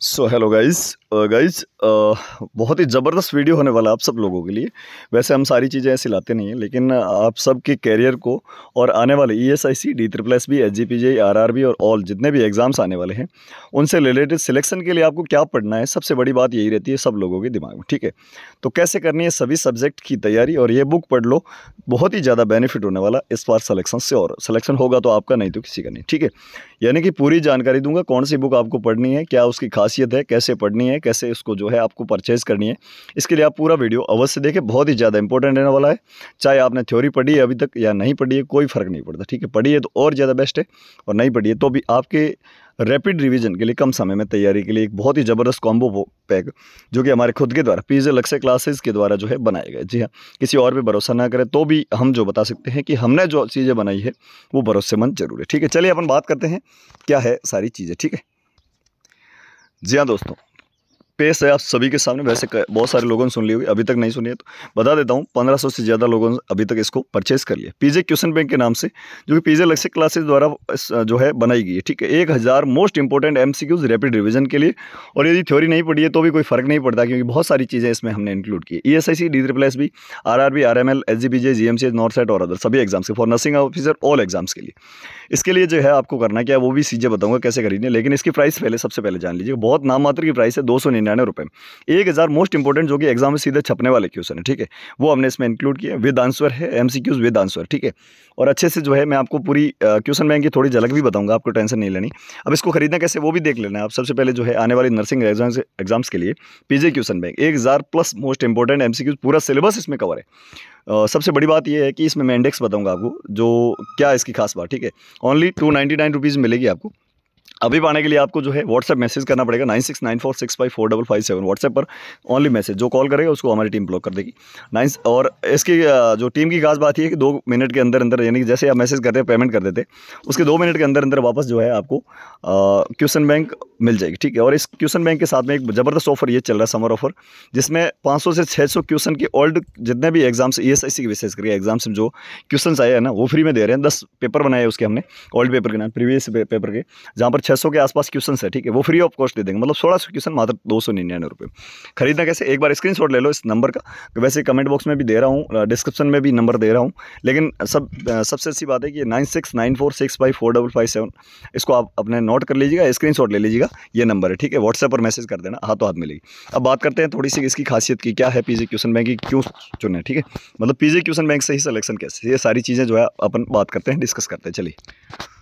so hello guys guys बहुत ही ज़बरदस्त video होने वाला आप सब लोगों के लिए वैसे हम सारी चीज़ें ऐसी लाते नहीं हैं लेकिन uh, आप सब के कैरियर को और आने वाले E S I C D triple S B H G P G R R B और ऑल जितने भी एग्ज़ाम्स आने वाले हैं उनसे रिलेटेड सिलेक्शन के लिए आपको क्या पढ़ना है सबसे बड़ी बात यही रहती है सब लोगों के दिमाग में ठीक है तो कैसे करनी है सभी सब्जेक्ट की तैयारी और ये बुक पढ़ लो बहुत ही ज़्यादा बेनिफिट होने वाला इस बार सलेक्शन से और सलेक्शन होगा तो आपका नहीं तो किसी का नहीं ठीक है यानी कि पूरी जानकारी दूंगा कौन सी बुक आपको पढ़नी है क्या उसकी खासियत है कैसे पढ़नी है कैसे उसको जो है आपको परचेज़ करनी है इसके लिए आप पूरा वीडियो अवश्य देखें बहुत ही ज़्यादा इंपॉर्टेंट रहने वाला है चाहे आपने थ्योरी पढ़ी है अभी तक या नहीं पढ़ी है कोई फ़र्क नहीं पड़ता ठीक है पढ़ी है तो और ज़्यादा बेस्ट है और नहीं पढ़ी है तो भी आपके रैपिड रिवीजन के लिए कम समय में तैयारी के लिए एक बहुत ही ज़बरदस्त कॉम्बो पैक जो कि हमारे खुद के द्वारा पीजे लक्ष्य क्लासेस के द्वारा जो है बनाए गए जी हाँ किसी और पे भरोसा ना करें तो भी हम जो बता सकते हैं कि हमने जो चीज़ें बनाई है वो भरोसेमंद जरूर है ठीक है चलिए अपन बात करते हैं क्या है सारी चीज़ें ठीक है जी हाँ दोस्तों पेश है आप सभी के सामने वैसे बहुत सारे लोगों ने सुन ली होगी अभी तक नहीं सुनी है तो बता देता हूँ 1500 से ज़्यादा लोगों ने अभी तक इसको परचेज कर लिया पीजे क्वेश्चन बैंक के नाम से जो कि पीजे लक्ष्य क्लासेस द्वारा जो है बनाई गई है ठीक है एक हज़ार most important M rapid revision के लिए और यदि थ्योरी नहीं पड़ी है तो भी कोई फर्क नहीं पड़ता क्योंकि बहुत सारी चीज़ें इसमें हमने इंक्लूड की E S I C D triple S B R R B R M L S G B J G M C north side और अदर सभी एग्जाम्स के for nursing officer all exams के लिए इसके लिए जो है आपको करना क्या वो भी चीज़ें बताऊँगा कैसे खरीदने लेकिन इसकी प्राइस पहले सबसे पहले जान लीजिए बहुत नाम मात्र की प्राइस है दो सौ निन्यानवे रुपये एक हज़ार मोस्ट इंपॉर्टेंट जो कि एग्जाम में सीधे छपने वाले क्वेश्चन है ठीक है वो हमने इसमें इंक्लूड किया विद आंसर है M C Qs with answer ठीक है और अच्छे से जो है मैं आपको पूरी क्वेश्चन बैंक की थोड़ी झलक भी बताऊंगा आपको टेंशन नहीं लेनी अब इसको खरीदना कैसे वो भी देख लेना आप सबसे पहले जो है आने वाली नर्सिंग एग्जाम्स एग्जाम्स के लिए पीजे क्वेश्चन बैंक एक हज़ार प्लस मोस्ट इंपॉर्टेंट एम पूरा सिलेबस इसमें कवर है Uh, सबसे बड़ी बात यह है कि इसमें मैं इंडेक्स बताऊंगा आपको जो क्या इसकी खास बात ठीक है only two ninety nine rupees मिलेगी आपको अभी पाने के लिए आपको जो है व्हाट्सएप मैसेज करना पड़ेगा nine six nine four six five four double five seven WhatsApp पर ओनली मैसेज जो कॉल करेगा उसको हमारी टीम ब्लॉक कर देगी नाइन और इसकी जो टीम की खास बात यह है कि दो मिनट के अंदर अंदर यानी कि जैसे आप मैसेज करते हैं पेमेंट कर देते उसके दो मिनट के अंदर अंदर वापस जो है आपको क्यूसन बैंक मिल जाएगी ठीक है और इस क्यूसन बैंक के साथ में एक ज़बरदस्त ऑफर ये चल रहा है समर ऑफर जिसमें पाँच से छः क्वेश्चन के ओल्ड जितने भी एग्जाम्स ई एस आई सी के विशेष करके एग्जाम्स जो क्वेश्चन आए हैं ना वो फ्री में दे रहे हैं दस पेपर बनाए उसके हमने ओल्ड पेपर के नाम प्रीवियस पेपर के जहाँ पर छः छः सौ के आसपास क्वेश्चन है ठीक है वो फ्री ऑफ कॉस्ट दे देंगे मतलब सोलह सौ क्वेश्चन मात्र दो सौ निन्यानवे रुपये खरीदना कैसे एक बार स्क्रीनशॉट ले लो इस नंबर का वैसे कमेंट बॉक्स में भी दे रहा हूँ डिस्क्रिप्शन में भी नंबर दे रहा हूँ लेकिन सब सबसे अच्छी बात है कि nine six nine four six five four double five seven इसको आप अपने नोट कर लीजिएगा शॉट ले लीजिएगा ये नंबर है ठीक है व्हाट्सएप पर मैसेज कर देना हाथों हाथ मिलेगी अब बात करते हैं थोड़ी सी इसकी खासियत की क्या है पीजी क्वेश्चन बैंक की क्यों चुने ठीक है मतलब पीजी क्वेश्चन बैंक से ही सिलेक्शन कैसे ये सारी चीज़ें जो है अपन बात करते हैं डिस्कस करते हैं चलिए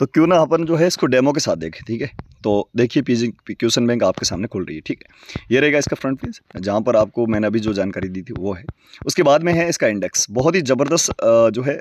तो क्यों ना अपन जो है इसको डेमो के साथ देखें ठीक है तो देखिए पीजी क्यूसन बैंक आपके सामने खुल रही है ठीक है ये रहेगा इसका फ्रंट पेज जहाँ पर आपको मैंने अभी जो जानकारी दी थी वो है उसके बाद में है इसका इंडेक्स बहुत ही ज़बरदस्त जो है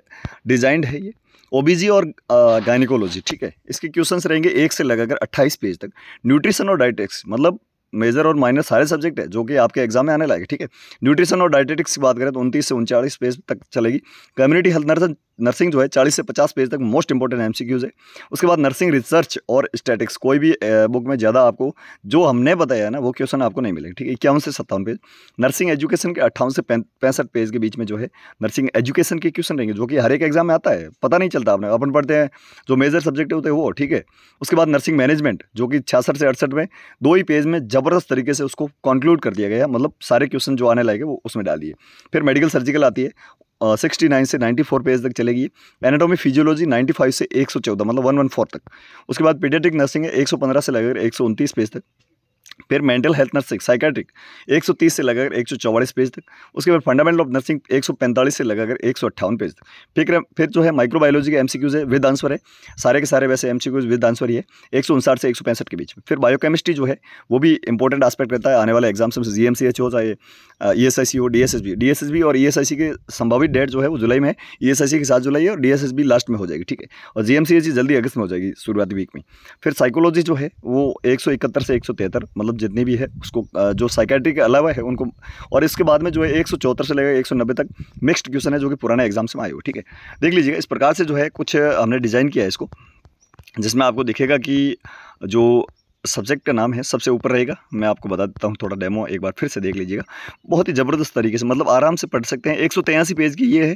डिजाइंड है ये ओबीजी और गायनिकोलॉजी ठीक है इसके क्वेश्चंस रहेंगे एक से लगाकर 28 पेज तक न्यूट्रिशन और डाइटेक्स मतलब मेजर और माइनर सारे सब्जेक्ट है जो कि आपके एग्जाम में आने लगे ठीक है न्यूट्रिशन और डाइटेटिक्स की बात करें तो उनतीस से उनचालीस पेज तक चलेगी कम्युनिटी हेल्थ नर्सन नर्सिंग जो है चालीस से पचास पेज तक मोस्ट इंपॉर्टेंट एम है उसके बाद नर्सिंग रिसर्च और स्टैटिक्स कोई भी बुक में ज़्यादा आपको जो हमने बताया ना वो क्वेश्चन आपको नहीं मिलेगा ठीक है इक्यावन से सत्तावन पेज नर्सिंग एजुकेशन के अट्ठावन से पैंसठ पेज के बीच में जो है नर्सिंग एजुकेशन के क्वेश्चन रहेंगे जो कि हर एक एग्जाम में आता है पता नहीं चलता आपने अपन पढ़ते हैं जो मेजर सब्जेक्ट होते हैं वो ठीक है उसके बाद नर्सिंग मैनेजमेंट जो कि छियासठ से अड़सठ में दो ही पेज में ज़बरदस्त तरीके से उसको कंक्लूड कर दिया गया मतलब सारे क्वेश्चन जो आने लगे वो उसमें डालिए फिर मेडिकल सर्जिकल आती है सिक्सटी नाइन से नाइन्टी फोर पेज तक चलेगी एनाटॉमी फिजियोलॉजी नाइन्टी फाइव से एक सौ चौदह मतलब वन वन फोर तक उसके बाद पीडियाटिक नर्सिंग है एक सौ पंद्रह से लगेगा एक सौ उनतीस पेज तक फिर मेंटल हेल्थ नर्सिंग साइकेट्रिक 130 से लगाकर एक पेज तक उसके बाद फंडामेंटल ऑफ नर्सिंग 145 से लगाकर एक पेज तक फिर फिर जो है माइक्रोबायोलॉजी के एमसीक्यूज है विद आंसर है सारे के सारे वैसे एमसीक्यूज विद आंसर ही है एक से एक के बीच फिर बायोकेमिस्ट्री जो है वो भी इंपॉर्टेंट आस्पेक्ट रहता है आने वाले एग्जाम से जी एम सी एच हो चाहे ई एस आई सी हो D S S B D S S B और ई एस आई सी के संभावित डेट जो है वो जुलाई में ई एस आई सी के साथ जुलाई है और D S S B last में हो जाएगी ठीक है और जी एम सी एच जल्दी अगस्त में हो जाएगी शुरुआती वीक में फिर साइकोलॉजी जो है वो एक सौ इकहत्तर से एक सौ तिहत्तर मतलब जितनी भी है उसको जो साइकेट्री के अलावा है उनको और इसके बाद में जो है एक से लेकर एक तक मिक्सड क्वेश्चन है जो कि पुराने एग्जाम से आए हो ठीक है देख लीजिएगा इस प्रकार से जो है कुछ हमने डिज़ाइन किया है इसको जिसमें आपको दिखेगा कि जो सब्जेक्ट का नाम है सबसे ऊपर रहेगा मैं आपको बता देता हूँ थोड़ा डेमो एक बार फिर से देख लीजिएगा बहुत ही ज़बरदस्त तरीके से मतलब आराम से पढ़ सकते हैं एक पेज की ये है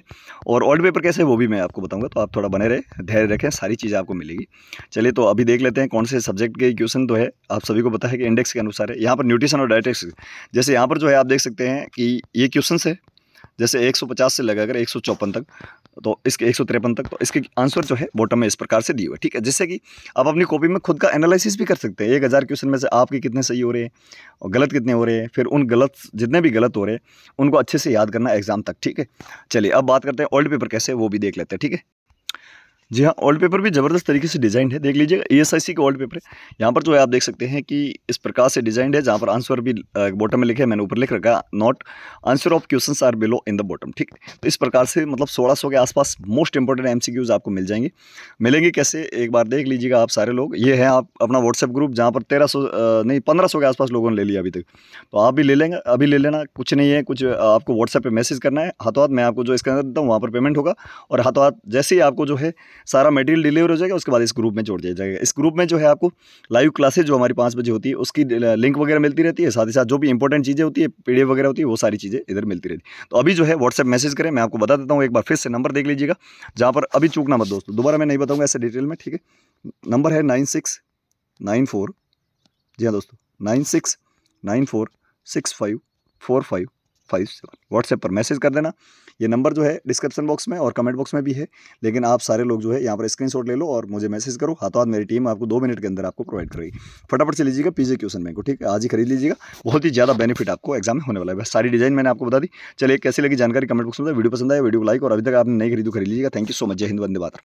और ऑल्ड पेपर कैसे है वो भी मैं आपको बताऊँगा तो आप थोड़ा बने रहे धैर्य रखें सारी चीज़ें आपको मिलेगी चलिए तो अभी देख लेते हैं कौन से सब्जेक्ट के क्वेश्चन तो है आप सभी को बताया कि इंडेक्स के अनुसार है यहाँ पर न्यूट्रिशन और डायटेक्स जैसे यहाँ पर जो है आप देख सकते हैं कि ये क्वेश्चन है जैसे 150 से लगा अगर एक तक तो इसके एक तक तो इसके आंसर जो है बॉटम में इस प्रकार से दिए हुए ठीक है जिससे कि आप अपनी कॉपी में खुद का एनालिसिस भी कर सकते हैं एक हज़ार क्वेश्चन में से आपके कितने सही हो रहे हैं और गलत कितने हो रहे हैं फिर उन गलत जितने भी गलत हो रहे हैं उनको अच्छे से याद करना एग्ज़ाम तक ठीक है चलिए अब बात करते हैं ओल्ड पेपर कैसे वो भी देख लेते हैं ठीक है जी हाँ ओल्ड पेपर भी ज़बरदस्त तरीके से डिजाइन है देख लीजिएगा ई एस आई सी का ओल्ड पेपर है यहाँ पर जो है आप देख सकते हैं कि इस प्रकार से डिजाइन है जहाँ पर आंसर भी बॉटम में लिखे मैंने ऊपर लिख रखा not answer of question are below in the bottom ठीक तो इस प्रकार से मतलब सोलह सौ के आसपास most important M C Qs आपको मिल जाएंगे मिलेंगे कैसे एक बार देख लीजिएगा आप सारे लोग ये है आप अपना व्हाट्सएप ग्रुप जहाँ पर तेरह सौ नहीं पंद्रह सौ के आसपास लोगों ने ले लिया अभी तक तो आप भी ले लेंगे अभी ले लेना कुछ नहीं है कुछ आपको व्हाट्सएप पर मैसेज करना है हाथों हाथ मैं आपको जो इसके अंदर देता हूँ वहाँ पर पेमेंट होगा और हाथों हाथ जैसे ही आपको जो है सारा मटेरियल डिलीवर हो जाएगा उसके बाद इस ग्रुप में जोड़ दिया जाएगा इस ग्रुप में जो है आपको लाइव क्लासेज जो हमारी पाँच बजे होती है उसकी लिंक वगैरह मिलती रहती है साथ ही साथ जो भी इंपॉर्टेंट चीज़ें होती है पी वगैरह होती है वो सारी चीज़ें इधर मिलती रहती है तो अभी जो है व्हाट्सएप मैसेज करें मैं आपको बता देता हूँ एक बार फिर से नंबर देख लीजिएगा जहाँ पर अभी चूकना मत दोस्तों दोबारा मैं नहीं बताऊँगा ऐसे डिटेल में ठीक है नंबर है नाइन सिक्स नाइन फोर जी हाँ दोस्तों nine six nine four six five four five five seven WhatsApp पर मैसेज कर देना ये नंबर जो है डिस्क्रिप्शन बॉक्स में और कमेंट बॉक्स में भी है लेकिन आप सारे लोग जो है यहाँ पर स्क्रीनशॉट ले लो और मुझे मैसेज करो हाथों हाथ मेरी टीम आपको दो मिनट के अंदर आपको प्रोवाइड करेगी फटाफट से लीजिएगा पीजे क्वेश्चन में को ठीक है आज ही खरीद लीजिएगा बहुत ही ज़्यादा बेनिफिट आपको एग्जाम में होने वाला है सारी डिजाइन मैंने आपको बता दी चलिए कैसे लगी जानकारी कमेंट बॉक्स में वीडियो पसंद आया वीडियो लाइक और अभी तक आपने नहीं खरीदू खरीद लीजिएगा थैंक यू सो मच जय हिंद वंदे बात